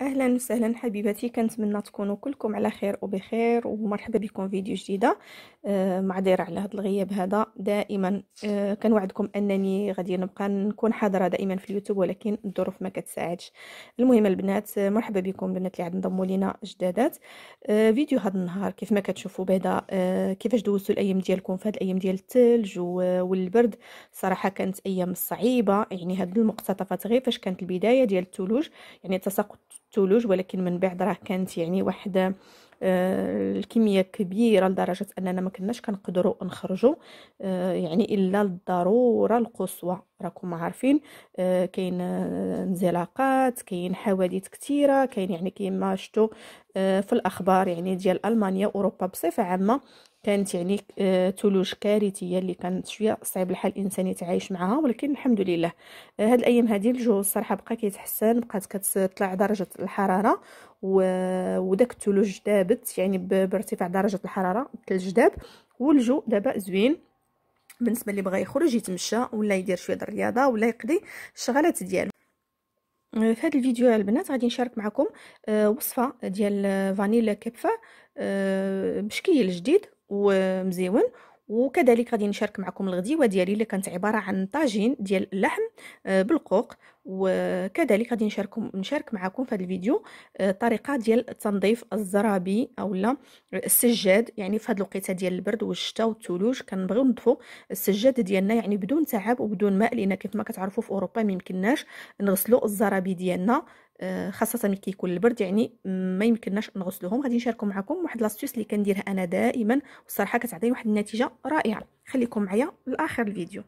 اهلا وسهلا حبيباتي كنتمنى تكونوا كلكم على خير وبخير ومرحبا بكم فيديو جديده آه معذره على هذا الغياب هذا دائما آه كنوعدكم انني غادي نبقى نكون حاضره دائما في اليوتيوب ولكن الظروف ما كتساعدش المهم البنات آه، مرحبا بكم البنات اللي عاد انضموا لينا جدادات آه، فيديو هذا النهار كيف ما كتشوفوا بعدا آه، كيفاش دوزتوا الايام ديالكم في هذه الايام ديال الثلج والبرد صراحه كانت ايام صعيبه يعني هاد المقتطفات غير فاش كانت البدايه ديال الثلوج يعني تساقط الثلوج ولكن من بعد راه كانت يعني واحد آه، الكميه كبيره لدرجه اننا ما كناش كنقدروا نخرجوا آه، يعني الا الضروره القصوى راكم عارفين آه، كاين انزلاقات كاين حوادث كثيره كاين يعني كما شفتوا في الاخبار يعني ديال المانيا اوروبا بصفه عامه كانت يعني آه، ثلوج كارثيه اللي كانت شويه صعيب الحال الانسان يتعايش معها ولكن الحمد لله آه، هاد الايام هادي الجو الصراحه بقى كيتحسن بقات كتطلع درجه الحراره وداك الثلوج دابت يعني بارتفاع درجه الحراره الثلج داب والجو دابا زوين بالنسبه اللي بغى يخرج يتمشى ولا يدير شويه الرياضه ولا يقضي الشغلات ديالو آه، في هذا الفيديو البنات غادي نشارك معكم وصفه ديال فانيلا كبفه بشكل جديد ومزيون وكذلك غادي نشارك معكم الغديوه ديالي اللي كانت عباره عن طاجين ديال اللحم آه، بالقوق وكذلك غادي نشارككم نشارك معكم في هذا الفيديو آه، طريقه ديال تنظيف الزرابي اولا السجاد يعني في هذه الوقيته ديال البرد والشتاء والثلوج كنبغيو نضفو السجاد ديالنا يعني بدون تعب وبدون ماء لان كيف ما كتعرفوا في اوروبا ما يمكنناش نغسلوا الزرابي ديالنا آه، خاصه ملي كيكون البرد يعني ما يمكنناش نغسلوهم غادي نشارك معكم واحد لاستيوس اللي كنديرها انا دائما والصراحه كتعطي واحد النتيجه رائعه خليكم معايا لاخر الفيديو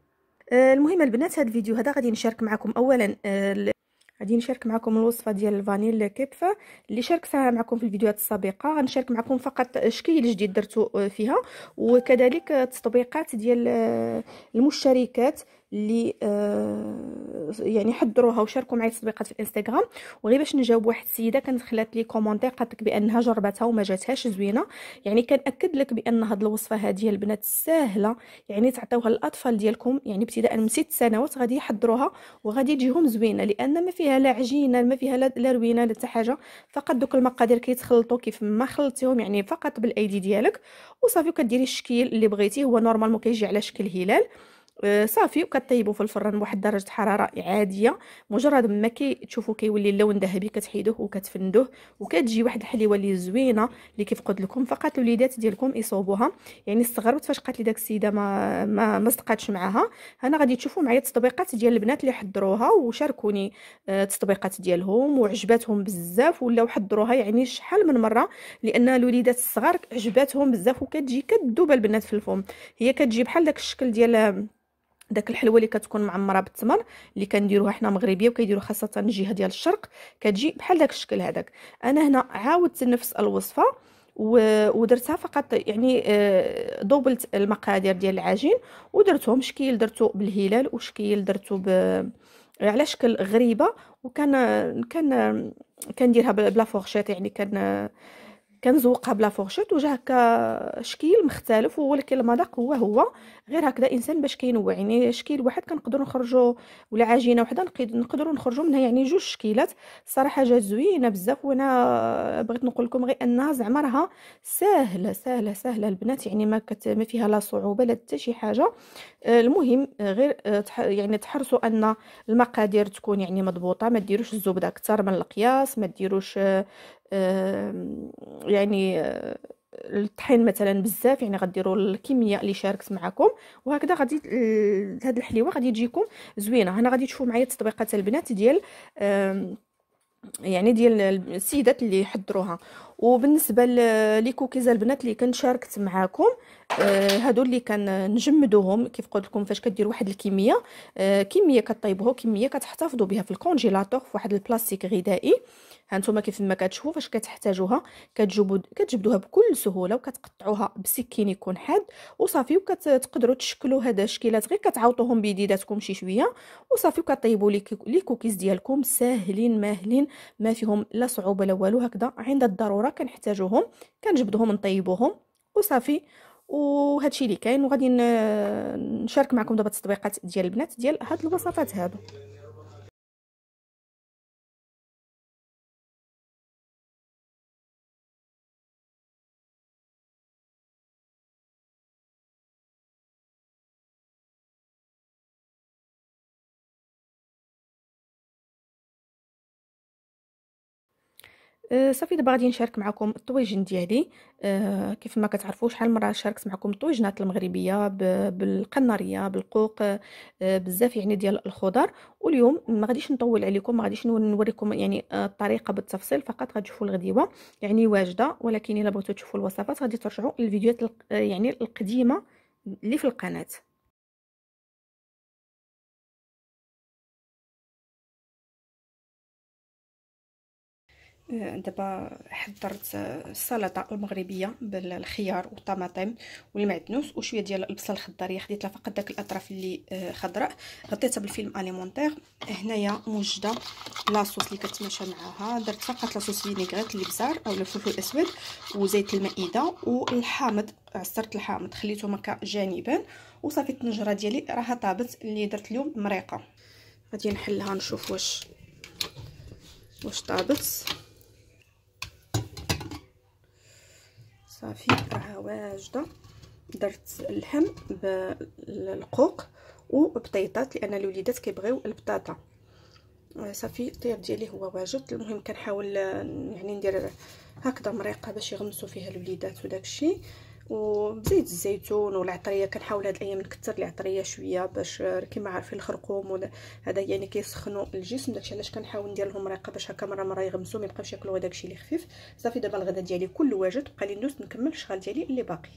آه، المهم البنات هذا الفيديو هذا غادي نشارك معكم اولا آه، غادي نشارك معكم الوصفه ديال الفانيلا كيبفا اللي شاركتها معكم في الفيديوهات السابقه غنشارك معكم فقط الشكل جديد درتو فيها وكذلك التطبيقات ديال آه، المشتركات اللي آه يعني حضروها وشاركوا معايا التطبيقات في الانستغرام وغير باش نجاوب واحد السيده كانت خلات لي كومونتير قالت لك بانها جربتها وما جاتهاش زوينه يعني كنأكد لك بان هاد الوصفه هذه البنات ساهله يعني تعطيوها للاطفال ديالكم يعني ابتداء من ست سنوات غادي يحضروها وغادي تجيهم زوينه لان ما فيها لا عجينه ما فيها لا روينه لا حتى حاجه فقط دوك المقادير كيتخلطوا كيف ما خلطتيهم يعني فقط بالايدي ديالك وصافي كديري الشكل اللي بغيتي هو نورمالمون كيجي على شكل هلال آه، صافي وكطيبوا في الفران بواحد درجه حراره عاديه مجرد ما كي تشوفوا كيولي اللون ذهبي كتحيدوه وكتفندوه وكتجي واحد الحليوه اللي زوينه اللي كيف قلت لكم فقط الوليدات ديالكم يصوبوها يعني استغربت فاش قالت لي داك السيده ما ما, ما صدقاتش معاها انا غادي تشوفوا معايا التطبيقات ديال البنات اللي حضروها وشاركوني آه، التطبيقات ديالهم وعجباتهم بزاف ولاو حضروها يعني شحال من مره لان الوليدات الصغار عجباتهم بزاف وكتجي كدوب البنات في الفم هي كتجي بحال داك الشكل ديال داك الحلوه اللي كتكون معمره بالتمر اللي كنديروها حنا مغربيه وكيديروا خاصه الجهه ديال الشرق كتجي بحال داك الشكل هذاك انا هنا عاودت نفس الوصفه ودرتها فقط يعني آه، دوبلت المقادير ديال العجين ودرتهم شكيل درتو بالهلال وشكيل درتو ب... على شكل غريبه وكان كان كنديرها بلا فورشيط يعني كان كنزوقها بلا فورشيط وجا هكا شكيل مختلف ولكن المذاق هو هو غير هكذا انسان باش كينوع يعني شكيل واحد كنقدروا نخرجوا ولا عجينه وحده نقدروا نخرجوا منها يعني جوج شكيلات الصراحه جات زوينه بزاف وانا بغيت نقول لكم غير انها زعما راها سهله سهله سهله البنات يعني ما كت ما فيها لا صعوبه لا حتى شي حاجه آه، المهم آه، غير آه، يعني تحرصوا ان المقادير تكون يعني مضبوطه ما ديروش الزبده اكثر من القياس ما ديروش يعني آه، الطحين مثلا بزاف يعني غديروا الكميه اللي شاركت معكم وهكذا غادي هاد الحليوه غادي تجيكم زوينه هنا غادي تشوفوا معايا تطبيقات البنات ديال يعني ديال السيدات اللي حضروها وبالنسبه لي كوكيز البنات اللي كنت شاركت معاكم آه، هادو اللي كنجمدوهم كيف قلت لكم فاش كدير واحد الكميه آه، كميه كطيبوه كميه كتحتفظوا بها في الكونجيلاتور في واحد البلاستيك غذائي هانتوما كيف ما كتشوفوا فاش كتحتاجوها كتجبدوا كتجبدوها بكل سهوله وكتقطعوها بسكين يكون حاد وصافي وكتقدروا تشكلوا هذا الشكيلات غير كتعوطوهم بيديداتكم شي شويه وصافي وكطيبوا لي كوكيز ديالكم ساهلين ماهلين ما فيهم لا صعوبه لا والو هكذا عند الضروره كنحتاجوهم كنجبدوهم نطيبوهم وصافي وهادشي اللي كاين وغادي نشارك معكم دابا التطبيقات ديال البنات ديال هاد الوصفات هادو أه صافي دابا غادي نشارك معكم الطويجن ديالي أه كيف ما كتعرفوا شحال مره شاركت معكم الطويجنات المغربيه بالقناريه بالقوق أه بزاف يعني ديال الخضر واليوم ما غاديش نطول عليكم ما غاديش نوريكم يعني أه، الطريقه بالتفصيل فقط غتشوفوا الغديوه يعني واجده ولكن الا بغيتو تشوفوا الوصفات غادي ترجعوا للفيديوهات يعني القديمه اللي في القناه آه، دابا حضرت السلطه المغربيه بالخيار والطماطم والمعدنوس وشويه ديال البصل خديت خديتها فقط داك الاطراف اللي آه، خضراء غطيتها بالفيلم اليمونتير هنايا موجده لاصوص اللي كتماشى معاها درت فقط لاصوص فينيغريت اللي بزار اولا الفلفل الاسود وزيت المائده والحامض عصرت الحامض خليته مكا جانبا وصافي الطنجره ديالي راها طابت اللي درت اليوم مريقه غادي نحلها نشوف واش واش طابت صافي راها واجده درت اللحم بالقوق وبطيطات لان الوليدات كيبغيو البطاطا آه، صافي الطياب ديالي هو واجد المهم كنحاول آه، يعني ندير هكذا مريقه باش يغمسوا فيها الوليدات وداكشي وزيت الزيتون والعطريه كنحاول هاد الايام نكثر العطريه شويه باش آه، كيما عارفين الخرقوم هذا يعني كيسخنوا الجسم داكشي علاش كنحاول ندير لهم ريقه باش هكا مره مره يغمسوا ما يبقاوش ياكلوا داكشي اللي خفيف صافي دابا الغدا ديالي كله واجد بقى لي ندوز نكمل الشغل ديالي اللي باقي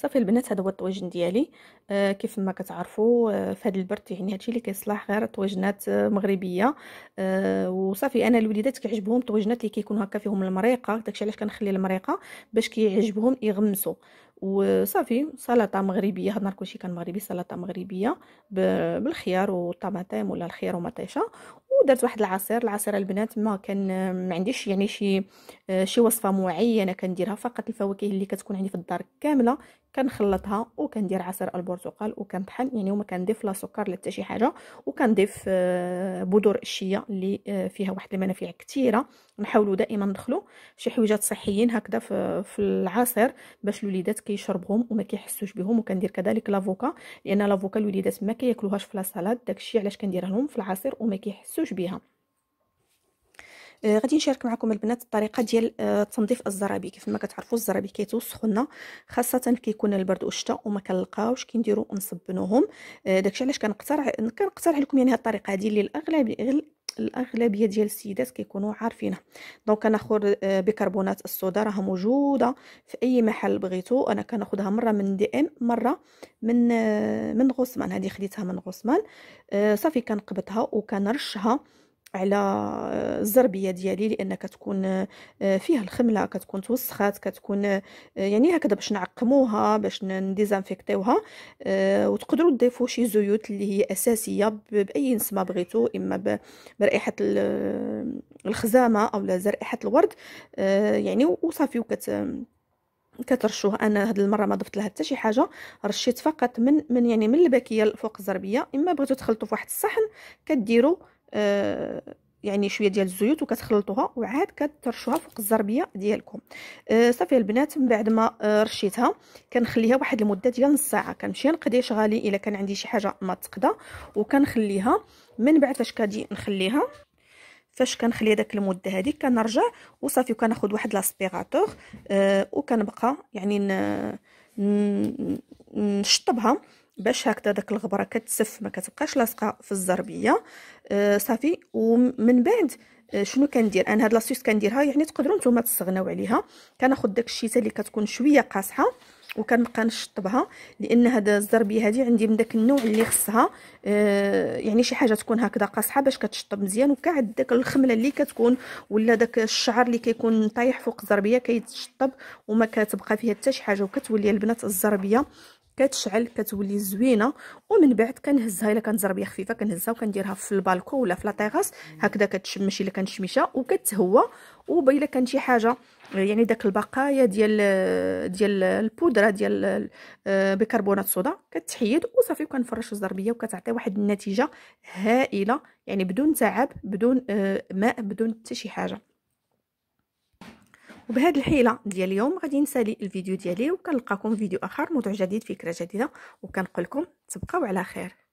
صافي البنات هذا هو الطواجن ديالي آه كيف ما كتعرفوا آه في هذا البرد يعني هادشي اللي كيصلح غير طواجنات آه مغربيه آه وصافي انا الوليدات كيعجبهم الطواجنات اللي كيكون هكا فيهم المريقه داكشي علاش كنخلي المريقه باش كيعجبهم يغمسوا وصافي سلطه مغربيه هاد النهار كلشي كان مغربي سلطه مغربيه بالخيار والطماطم ولا الخيار ومطيشه ودرت واحد العصير العصير البنات ما كان ما عنديش يعني شي شي وصفه معينه كنديرها فقط الفواكه اللي كتكون عندي في الدار كامله كنخلطها وكندير عصير البرتقال وكنطحن يعني وما كنضيف لا سكر لا حتى شي حاجه وكنضيف آه، بذور الشيا اللي آه، فيها واحد المنافع كثيره نحاولوا دائما ندخلوا شي حويجات صحيين هكذا في العصير باش الوليدات كيشربهم وما كيحسوش بهم وكندير كذلك لافوكا لان لافوكا الوليدات ما كياكلوهاش في لا سالاد داكشي علاش كنديرها لهم في العصير وما كيحسوش نخرج بها آه غادي نشارك معكم البنات الطريقه ديال آه، تنظيف الزرابي كيف ما كتعرفوا الزرابي كيتوسخوا لنا خاصه كيكون البرد والشتاء وما كنلقاوش كنديروا نصبنوهم آه داكشي علاش كنقترح كنقترح لكم يعني هاد الطريقه هذه اللي الاغلب الاغلبيه ديال السيدات كيكونوا عارفينها دونك كناخذ آه، بيكربونات الصودا راها موجوده في اي محل بغيتو انا كناخذها مره من دي ام مره من آه، من غوسمان هذه خديتها من غوصمان آه، صافي كنقبطها وكنرشها على آه، الزربيه ديالي لان كتكون آه، فيها الخمله كتكون توسخات كتكون آه، يعني هكذا باش نعقموها باش نديزانفيكتيوها وتقدروا تضيفوا شي زيوت اللي هي اساسيه باي نسمه بغيتو اما برائحه الخزامه او رائحه الورد يعني وصافي وكت كترشوه انا هاد المره ما ضفت لها حتى شي حاجه رشيت فقط من من يعني من الباكيه فوق الزربيه اما بغيتو تخلطوا في واحد الصحن كديروا آه، يعني شويه ديال الزيوت وكتخلطوها وعاد كترشوها فوق الزربيه ديالكم آه صافي البنات من بعد ما آه، رشيتها كنخليها واحد المده ديال نص ساعه كنمشي نقضي شغالي الا كان عندي شي حاجه ما تقضى وكنخليها من بعد فاش كدي نخليها فاش كنخلي داك المده هذيك كنرجع وصافي وكناخذ واحد لاسبيغاتور آه وكنبقى يعني نشطبها باش هكذا داك الغبره كتسف ما كتبقاش لاصقه في الزربيه آه صافي ومن بعد أه، شنو كندير انا هاد لاصوص كنديرها يعني تقدروا نتوما تستغناو عليها كناخذ داك الشيته اللي كتكون شويه قاصحه وكنبقى نشطبها لان هاد الزربيه هادي عندي من داك النوع اللي خصها آه يعني شي حاجه تكون هكذا قاصحه باش كتشطب مزيان وكعد داك الخمله اللي كتكون ولا داك الشعر اللي كيكون طايح فوق الزربيه كيتشطب وما كتبقى فيها حتى شي حاجه وكتولي البنات الزربيه كتشعل كتولي زوينه ومن بعد كنهزها الا كانت زربيه خفيفه كنهزها وكنديرها في البالكو ولا في لاطيغاس هكذا كتشمش الا كانت شميشه وكتهوى وبيلا كان شي حاجه يعني داك البقايا ديال ديال البودره ديال آه، بيكربونات الصودا كتحيد وصافي وكنفرش الزربيه وكتعطي واحد النتيجه هائله يعني بدون تعب بدون آه، ماء بدون حتى شي حاجه وبهاد الحيله ديال اليوم غادي نسالي الفيديو ديالي وكنلقاكم فيديو اخر موضوع جديد فكره جديده وكنقول لكم تبقاو على خير